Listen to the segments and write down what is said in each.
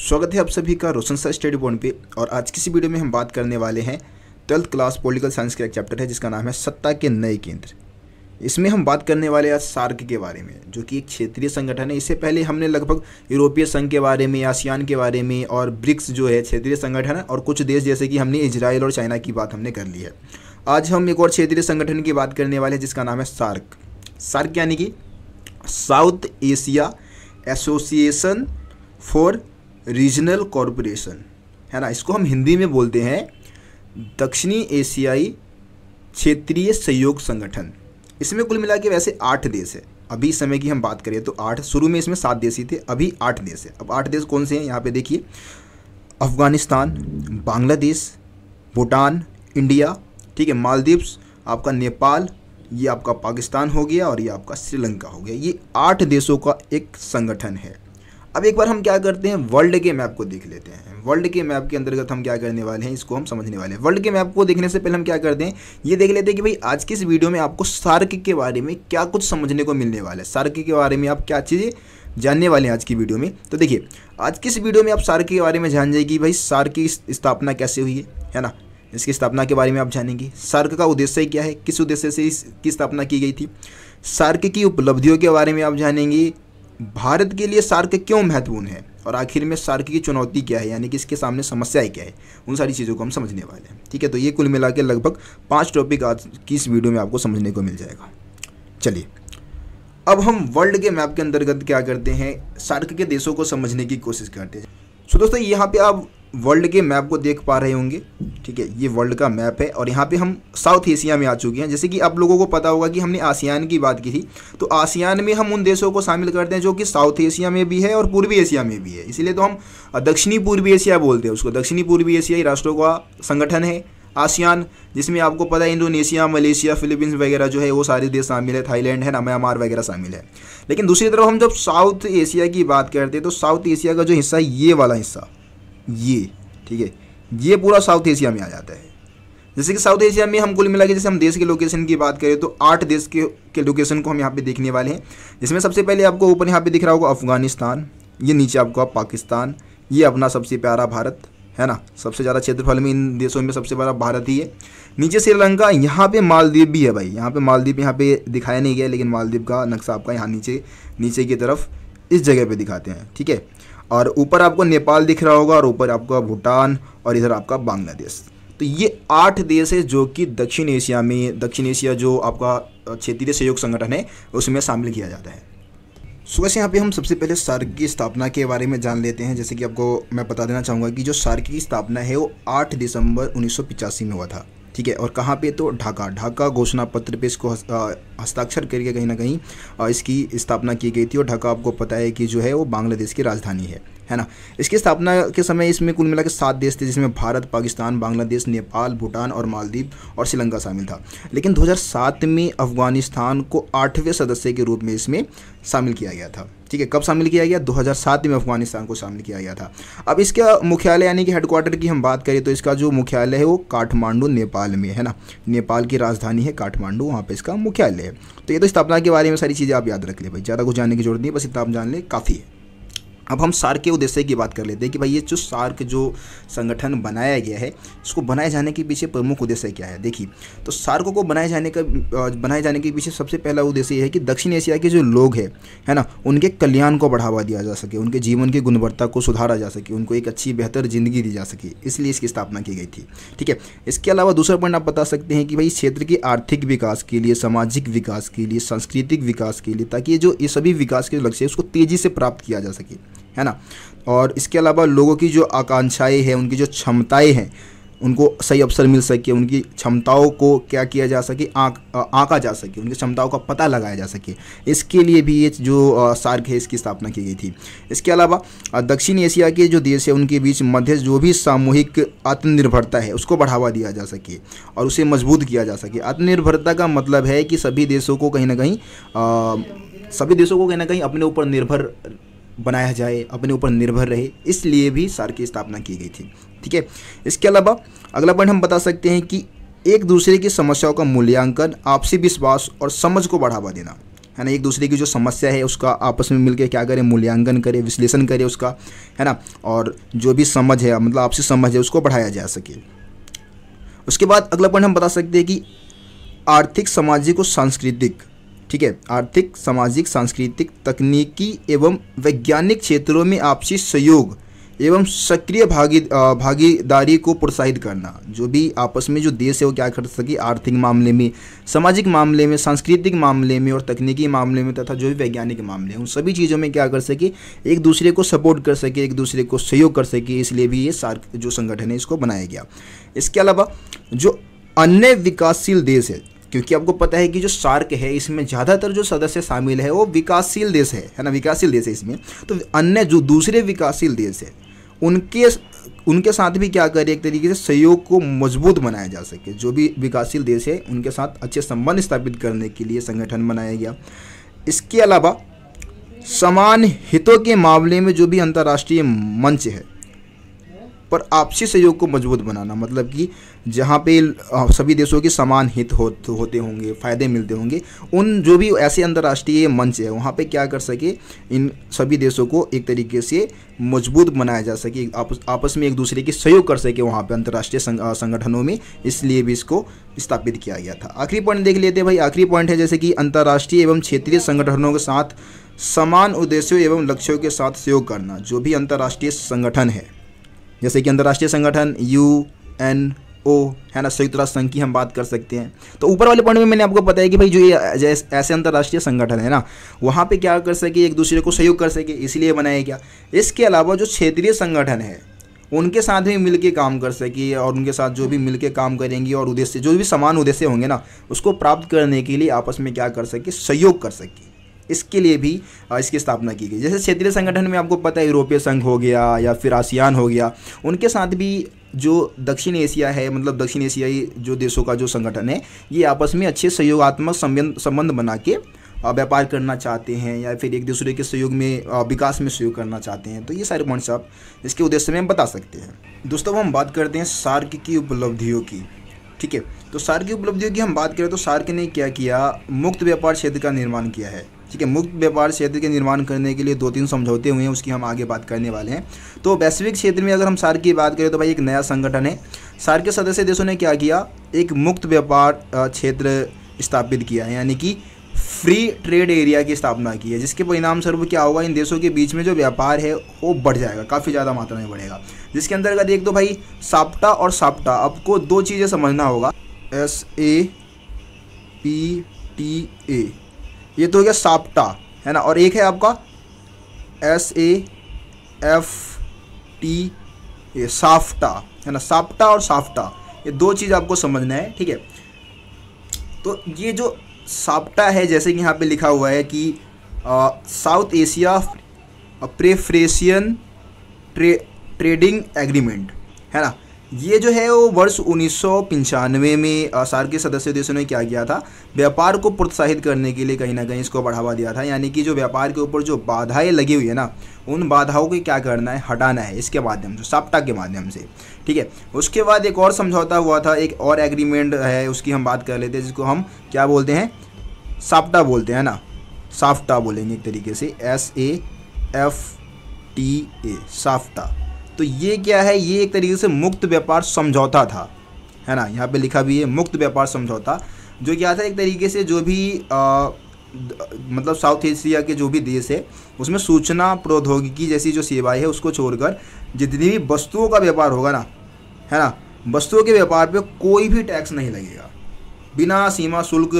स्वागत है आप सभी का रोशन सर स्टडी बोर्ड पे और आज की इसी वीडियो में हम बात करने वाले हैं ट्वेल्थ क्लास पॉलिटिकल साइंस का एक चैप्टर है जिसका नाम है सत्ता के नए केंद्र इसमें हम बात करने वाले आज सार्क के बारे में जो कि एक क्षेत्रीय संगठन है इससे पहले हमने लगभग यूरोपीय संघ के बारे में आसियान के बारे में और ब्रिक्स जो है क्षेत्रीय संगठन है और कुछ देश जैसे कि हमने इसराइल और चाइना की बात हमने कर ली है आज हम एक और क्षेत्रीय संगठन की बात करने वाले हैं जिसका नाम है सार्क सार्क यानी कि South Asia association for regional corporation है ना इसको हम हिंदी में बोलते हैं दक्षिणी एशियाई क्षेत्रीय सहयोग संगठन इसमें कुल मिला के वैसे आठ देश है अभी समय की हम बात करें तो आठ शुरू में इसमें सात देश ही थे अभी आठ देश है अब आठ देश कौन से हैं यहाँ पे देखिए अफ़गानिस्तान बांग्लादेश भूटान इंडिया ठीक है मालदीव्स आपका नेपाल ये आपका पाकिस्तान हो गया और ये आपका श्रीलंका हो गया ये आठ देशों का एक संगठन है अब एक बार हम क्या करते हैं वर्ल्ड के मैप को देख लेते हैं वर्ल्ड के मैप के अंतर्गत हम क्या करने वाले हैं इसको हम समझने वाले हैं वर्ल्ड के मैप को देखने से पहले हम क्या करते हैं ये देख लेते हैं कि भाई आज की इस वीडियो में आपको सार्क के बारे में क्या कुछ समझने को मिलने वाला है सार्क के बारे में आप क्या चीज़ें जानने वाले हैं आज की वीडियो में तो देखिए आज की इस वीडियो में आप सार्क के बारे में जान जाएगी भाई सार्क की स्थापना कैसे हुई है है ना इसकी स्थापना के बारे में आप जानेंगे सार्क का उद्देश्य क्या है किस उद्देश्य से इसकी स्थापना की गई थी सार्क की उपलब्धियों के बारे में आप जानेंगे भारत के लिए सार्क क्यों महत्वपूर्ण है और आखिर में सार्क की चुनौती क्या है यानी कि इसके सामने समस्याएं क्या है उन सारी चीज़ों को हम समझने वाले हैं ठीक है तो ये कुल मिला के लगभग पाँच टॉपिक आज की इस वीडियो में आपको समझने को मिल जाएगा चलिए अब हम वर्ल्ड के मैप के अंतर्गत क्या करते हैं सार्क के देशों को समझने की कोशिश करते हैं सो दोस्तों यहाँ पे आप वर्ल्ड के मैप को देख पा रहे होंगे ठीक है ये वर्ल्ड का मैप है और यहाँ पे हम साउथ एशिया में आ चुके हैं जैसे कि आप लोगों को पता होगा कि हमने आसियान की बात की थी तो आसियान में हम उन देशों को शामिल करते हैं जो कि साउथ एशिया में भी है और पूर्वी एशिया में भी है इसीलिए तो हम दक्षिणी पूर्वी एशिया बोलते हैं उसको दक्षिणी पूर्वी एशियाई राष्ट्रों का संगठन है आसियान जिसमें आपको पता है इंडोनेशिया मलेशिया फिलीपींस वगैरह जो है वो सारे देश शामिल है थाईलैंड है म्यांमार वगैरह शामिल है लेकिन दूसरी तरफ हम जब साउथ एशिया की बात करते हैं तो साउथ एशिया का जो हिस्सा है ये वाला हिस्सा ये ठीक है ये पूरा साउथ एशिया में आ जाता है जैसे कि साउथ एशिया में हम कुल मिला के जैसे हम देश के लोकेशन की बात करें तो आठ देश के के लोकेशन को हम यहाँ पे देखने वाले हैं जिसमें सबसे पहले आपको ऊपर यहाँ पे दिख रहा होगा अफगानिस्तान ये नीचे आपको पाकिस्तान ये अपना सबसे प्यारा भारत है ना सबसे ज़्यादा क्षेत्रफल में इन देशों में सबसे बड़ा भारत ही है नीचे श्रीलंका यहाँ पे मालदीव भी है भाई यहाँ पे मालदीव यहाँ पे दिखाया नहीं गया लेकिन मालदीव का नक्शा आपका यहाँ नीचे नीचे की तरफ इस जगह पे दिखाते हैं ठीक है और ऊपर आपको नेपाल दिख रहा होगा और ऊपर आपका भूटान और इधर आपका बांग्लादेश तो ये आठ देश है जो कि दक्षिण एशिया में दक्षिण एशिया जो आपका क्षेत्रीय सहयोग संगठन है उसमें शामिल किया जाता है सो वैसे यहाँ पे हम सबसे पहले सार्क की स्थापना के बारे में जान लेते हैं जैसे कि आपको मैं बता देना चाहूँगा कि जो सार्क की स्थापना है वो 8 दिसंबर 1985 में हुआ था ठीक है और कहाँ पे तो ढाका ढाका घोषणा पत्र पे इसको हस्ताक्षर करके कहीं ना कहीं इसकी स्थापना की गई थी और ढाका आपको पता है कि जो है वो बांग्लादेश की राजधानी है है ना इसकी स्थापना के समय इसमें कुल मिलाकर सात देश थे जिसमें भारत पाकिस्तान बांग्लादेश नेपाल भूटान और मालदीव और श्रीलंका शामिल था लेकिन 2007 में अफगानिस्तान को आठवें सदस्य के रूप में इसमें शामिल किया गया था ठीक है कब शामिल किया गया 2007 में अफगानिस्तान को शामिल किया गया था अब इसका मुख्यालय यानी कि हेडक्वार्टर की हम बात करें तो इसका जो मुख्यालय है वो काठमांडू नेपाल में है ना नेपाल की राजधानी है काठमांडू वहाँ पर इसका मुख्यालय है तो ये तो स्थापना के बारे में सारी चीज़ें आप याद रख लें भाई ज़्यादा कुछ जानने की जरूरत नहीं बस इतना आप जान लें काफ़ी है अब हम सार्क के उद्देश्य की बात कर लेते हैं कि भाई ये जो सार्क जो संगठन बनाया गया है इसको बनाए जाने के पीछे प्रमुख उद्देश्य क्या है देखिए तो सार्क को बनाए जाने का बनाए जाने के पीछे सबसे पहला उद्देश्य यह है कि दक्षिण एशिया के जो लोग हैं है ना उनके कल्याण को बढ़ावा दिया जा सके उनके जीवन की गुणवत्ता को सुधारा जा सके उनको एक अच्छी बेहतर ज़िंदगी दी जा सके इसलिए इसकी स्थापना की गई थी ठीक है इसके अलावा दूसरा पॉइंट आप बता सकते हैं कि भाई क्षेत्र के आर्थिक विकास के लिए सामाजिक विकास के लिए सांस्कृतिक विकास के लिए ताकि जो ये सभी विकास के लक्ष्य है उसको तेज़ी से प्राप्त किया जा सके है ना और इसके अलावा लोगों की जो आकांक्षाएँ हैं उनकी जो क्षमताएँ हैं उनको सही अवसर मिल सके उनकी क्षमताओं को क्या किया जा सके आंक आँका जा सके उनकी क्षमताओं का पता लगाया जा सके इसके लिए भी ये जो सार्क है इसकी स्थापना की गई थी इसके अलावा दक्षिण एशिया के जो देश है उनके बीच मध्य जो भी सामूहिक आत्मनिर्भरता है उसको बढ़ावा दिया जा सके और उसे मजबूत किया जा सके आत्मनिर्भरता का मतलब है कि सभी देशों को कहीं ना कहीं सभी देशों को कहीं ना कहीं अपने ऊपर निर्भर बनाया जाए अपने ऊपर निर्भर रहे इसलिए भी सार की स्थापना की गई थी ठीक है इसके अलावा अगला पॉइंट हम बता सकते हैं कि एक दूसरे की समस्याओं का मूल्यांकन आपसी विश्वास और समझ को बढ़ावा देना है ना एक दूसरे की जो समस्या है उसका आपस में मिलकर क्या करें मूल्यांकन करें विश्लेषण करें उसका है ना और जो भी समझ है मतलब आपसी समझ है उसको बढ़ाया जा सके उसके बाद अगला पॉइंट हम बता सकते हैं कि आर्थिक सामाजिक और सांस्कृतिक ठीक है आर्थिक सामाजिक सांस्कृतिक तकनीकी एवं वैज्ञानिक क्षेत्रों में आपसी सहयोग एवं सक्रिय भागी भागीदारी को प्रोत्साहित करना जो भी आपस में जो देश है वो क्या कर सके आर्थिक मामले में सामाजिक मामले में सांस्कृतिक मामले में और तकनीकी मामले में तथा जो भी वैज्ञानिक मामले हैं उन सभी चीज़ों में क्या कर सके एक दूसरे को सपोर्ट कर सके एक दूसरे को सहयोग कर सके इसलिए भी ये सार्क जो संगठन है इसको बनाया गया इसके अलावा जो अन्य विकासशील देश है क्योंकि आपको पता है कि जो सार्क है इसमें ज़्यादातर जो सदस्य शामिल है वो विकासशील देश है है ना विकासशील देश है इसमें तो अन्य जो दूसरे विकासशील देश है उनके उनके साथ भी क्या करें एक तरीके से सहयोग को मजबूत बनाया जा सके जो भी विकासशील देश है उनके साथ अच्छे संबंध स्थापित करने के लिए संगठन बनाया गया इसके अलावा समान हितों के मामले में जो भी अंतर्राष्ट्रीय मंच है पर आपसी सहयोग को मजबूत बनाना मतलब कि जहाँ पे सभी देशों के समान हित हो, होते होंगे फ़ायदे मिलते होंगे उन जो भी ऐसे अंतर्राष्ट्रीय मंच है वहाँ पे क्या कर सके इन सभी देशों को एक तरीके से मजबूत बनाया जा सके आप आपस में एक दूसरे के सहयोग कर सके वहाँ पे अंतर्राष्ट्रीय संग संगठनों में इसलिए भी इसको स्थापित किया गया था आखिरी पॉइंट देख लेते हैं भाई आखिरी पॉइंट है जैसे कि अंतर्राष्ट्रीय एवं क्षेत्रीय संगठनों के साथ समान उद्देश्यों एवं लक्ष्यों के साथ सहयोग करना जो भी अंतर्राष्ट्रीय संगठन है जैसे कि अंतर्राष्ट्रीय संगठन यू एन ओ है ना संयुक्त राष्ट्र संघ की हम बात कर सकते हैं तो ऊपर वाले पॉइंट में मैंने आपको बताया कि भाई जो ये ऐसे अंतर्राष्ट्रीय संगठन है ना वहाँ पे क्या कर सके एक दूसरे को सहयोग कर सके इसलिए बनाया गया इसके अलावा जो क्षेत्रीय संगठन है उनके साथ भी मिलकर काम कर सके और उनके साथ जो भी मिलकर काम करेंगी और उद्देश्य जो भी समान उद्देश्य होंगे ना उसको प्राप्त करने के लिए आपस में क्या कर सके सहयोग कर सके इसके लिए भी इसकी स्थापना की गई जैसे क्षेत्रीय संगठन में आपको पता है यूरोपीय संघ हो गया या फिर आसियान हो गया उनके साथ भी जो दक्षिण एशिया है मतलब दक्षिण एशियाई जो देशों का जो संगठन है ये आपस में अच्छे सहयोगात्मक संबंध बना के व्यापार करना चाहते हैं या फिर एक दूसरे के सहयोग में विकास में सहयोग करना चाहते हैं तो ये सारे पॉइंट्स आप इसके उद्देश्य में हम बता सकते हैं दोस्तों हम बात करते हैं सार्क की उपलब्धियों की ठीक है तो सार्क की उपलब्धियों की हम बात करें तो सार्क ने क्या किया मुक्त व्यापार क्षेत्र का निर्माण किया है ठीक है मुक्त व्यापार क्षेत्र के निर्माण करने के लिए दो तीन समझौते हुए हैं उसकी हम आगे बात करने वाले हैं तो वैश्विक क्षेत्र में अगर हम सार्क की बात करें तो भाई एक नया संगठन है सार्क के सदस्य देशों ने क्या किया एक मुक्त व्यापार क्षेत्र स्थापित किया है यानी कि फ्री ट्रेड एरिया की स्थापना की है जिसके परिणाम स्वरूप क्या होगा इन देशों के बीच में जो व्यापार है वो बढ़ जाएगा काफ़ी ज़्यादा मात्रा में बढ़ेगा जिसके अंतर्गत एक तो भाई साप्टा और साप्टा आपको दो चीज़ें समझना होगा S A P T A ये तो हो गया साप्टा है ना और एक है आपका एस ए एफ टी ये साफ्टा है ना साप्टा और साफ्टा ये दो चीज़ आपको समझना है ठीक है तो ये जो साप्टा है जैसे कि यहाँ पे लिखा हुआ है कि साउथ एशिया प्रेफ्रेशियन ट्रे ट्रेडिंग एग्रीमेंट है ना ये जो है वो वर्ष उन्नीस में आसार के सदस्य देशों ने क्या किया था व्यापार को प्रोत्साहित करने के लिए कहीं ना कहीं इसको बढ़ावा दिया था यानी कि जो व्यापार के ऊपर जो बाधाएं लगी हुई है ना उन बाधाओं को क्या करना है हटाना है इसके माध्यम से साप्टा के माध्यम से ठीक है उसके बाद एक और समझौता हुआ था एक और एग्रीमेंट है उसकी हम बात कर लेते हैं जिसको हम क्या बोलते हैं साप्टा बोलते हैं ना साफ्टा बोलेंगे एक तरीके से S A F T A SAFTA तो ये क्या है ये एक तरीके से मुक्त व्यापार समझौता था है ना यहाँ पे लिखा भी है मुक्त व्यापार समझौता जो क्या था एक तरीके से जो भी आ, मतलब साउथ एशिया के जो भी देश है उसमें सूचना प्रौद्योगिकी जैसी जो सेवाएं है उसको छोड़कर जितनी भी वस्तुओं का व्यापार होगा ना है ना वस्तुओं के व्यापार पे कोई भी टैक्स नहीं लगेगा बिना सीमा शुल्क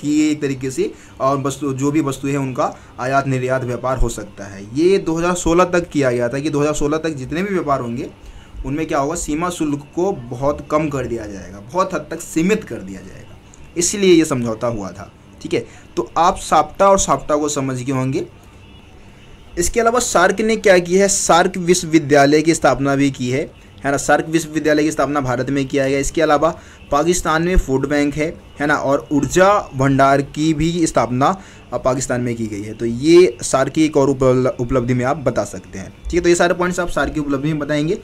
की एक तरीके से और वस्तु जो भी वस्तु है उनका आयात निर्यात व्यापार हो सकता है ये 2016 तक किया गया था कि 2016 तक जितने भी व्यापार होंगे उनमें क्या होगा सीमा शुल्क को बहुत कम कर दिया जाएगा बहुत हद तक सीमित कर दिया जाएगा इसलिए ये समझौता हुआ था ठीक है तो आप साप्टा और साप्टा को समझ गए होंगे इसके अलावा सार्क ने क्या किया है सार्क विश्वविद्यालय की स्थापना भी की है है ना सर्क विश्वविद्यालय की स्थापना भारत में किया गया इसके अलावा पाकिस्तान में फूड बैंक है है ना और ऊर्जा भंडार की भी स्थापना पाकिस्तान में की गई है तो ये सार की एक और उपलब्धि में आप बता सकते हैं ठीक है तो ये सारे पॉइंट्स आप सार की उपलब्धि में बताएंगे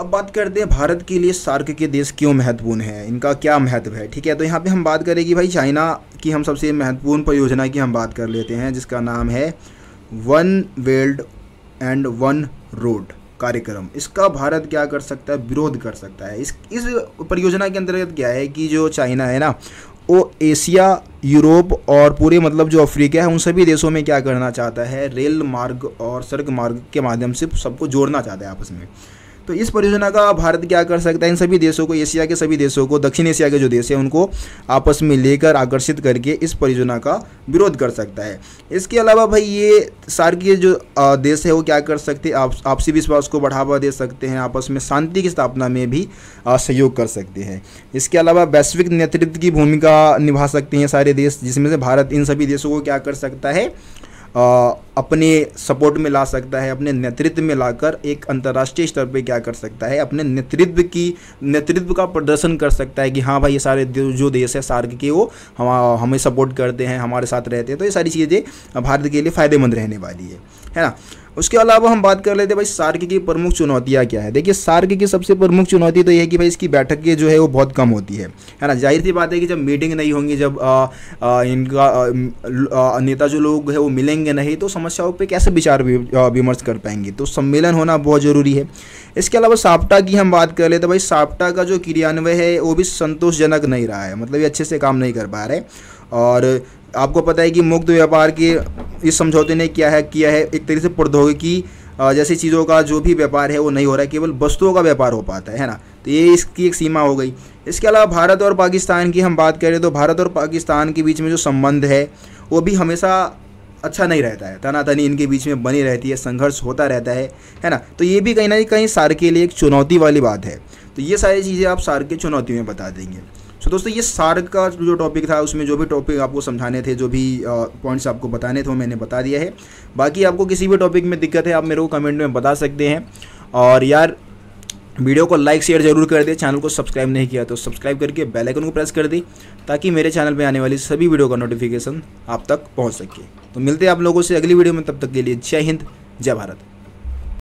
अब बात करते हैं भारत के लिए सार्क के देश क्यों महत्वपूर्ण है इनका क्या महत्व है ठीक है तो यहाँ पे हम बात करें कि भाई चाइना की हम सबसे महत्वपूर्ण परियोजना की हम बात कर लेते हैं जिसका नाम है one belt and one road कार्यक्रम इसका भारत क्या कर सकता है विरोध कर सकता है इस इस परियोजना के अंतर्गत क्या है कि जो चाइना है ना वो एशिया यूरोप और पूरे मतलब जो अफ्रीका है उन सभी देशों में क्या करना चाहता है रेल मार्ग और सड़क मार्ग के माध्यम से सबको जोड़ना चाहता है आपस में तो इस परियोजना का भारत क्या कर सकता है इन सभी देशों को एशिया के सभी देशों को दक्षिण एशिया के जो देश हैं उनको आपस में लेकर आकर्षित करके इस परियोजना का विरोध कर सकता है इसके अलावा भाई ये सार्क के जो देश है वो क्या कर सकते हैं आप, आपसी विश्वास को बढ़ावा दे सकते हैं आपस में शांति की स्थापना में भी सहयोग कर सकते हैं इसके अलावा वैश्विक नेतृत्व की भूमिका निभा सकते हैं सारे देश जिसमें से भारत इन सभी देशों को क्या कर सकता है अपने सपोर्ट में ला सकता है अपने नेतृत्व में लाकर एक अंतर्राष्ट्रीय स्तर पे क्या कर सकता है अपने नेतृत्व की नेतृत्व का प्रदर्शन कर सकता है कि हाँ भाई ये सारे जो देश है सार्क के वो हम हमें सपोर्ट करते हैं हमारे साथ रहते हैं तो ये सारी चीज़ें भारत के लिए फ़ायदेमंद रहने वाली है है ना उसके अलावा हम बात कर लेते हैं भाई सार्क की प्रमुख चुनौतियाँ क्या है देखिए सार्क की सबसे प्रमुख चुनौती तो यह है कि भाई इसकी बैठकें जो है वो बहुत कम होती है है ना जाहिर सी बात है कि जब मीटिंग नहीं होंगी जब आ, आ, इनका आ, नेता जो लोग है वो मिलेंगे नहीं तो समस्याओं पर कैसे विचार विमर्श कर पाएंगे तो सम्मेलन होना बहुत ज़रूरी है इसके अलावा साप्टा की हम बात कर लेते तो भाई साप्टा का जो क्रियान्वय है वो भी संतोषजनक नहीं रहा है मतलब ये अच्छे से काम नहीं कर पा रहे और आपको पता है कि मुक्त व्यापार के इस समझौते ने क्या है किया है एक तरीके से प्रौद्योगिकी जैसी चीज़ों का जो भी व्यापार है वो नहीं हो रहा है केवल वस्तुओं का व्यापार हो पाता है ना तो ये इसकी एक सीमा हो गई इसके अलावा भारत और पाकिस्तान की हम बात करें तो भारत और पाकिस्तान के बीच में जो संबंध है वो भी हमेशा अच्छा नहीं रहता है तनातनी इनके बीच में बनी रहती है संघर्ष होता रहता है है ना तो ये भी कहीं ना कहीं सार के लिए एक चुनौती वाली बात है तो ये सारी चीज़ें आप सार के चुनौती में बता देंगे सो दोस्तों ये सार्क का जो टॉपिक था उसमें जो भी टॉपिक आपको समझाने थे जो भी पॉइंट्स आपको बताने थे वो मैंने बता दिया है बाकी आपको किसी भी टॉपिक में दिक्कत है आप मेरे को कमेंट में बता सकते हैं और यार वीडियो को लाइक शेयर जरूर कर दे चैनल को सब्सक्राइब नहीं किया तो सब्सक्राइब करके बेल आइकन को प्रेस कर दी ताकि मेरे चैनल पे आने वाली सभी वीडियो का नोटिफिकेशन आप तक पहुंच सके तो मिलते हैं आप लोगों से अगली वीडियो में तब तक के लिए जय हिंद जय भारत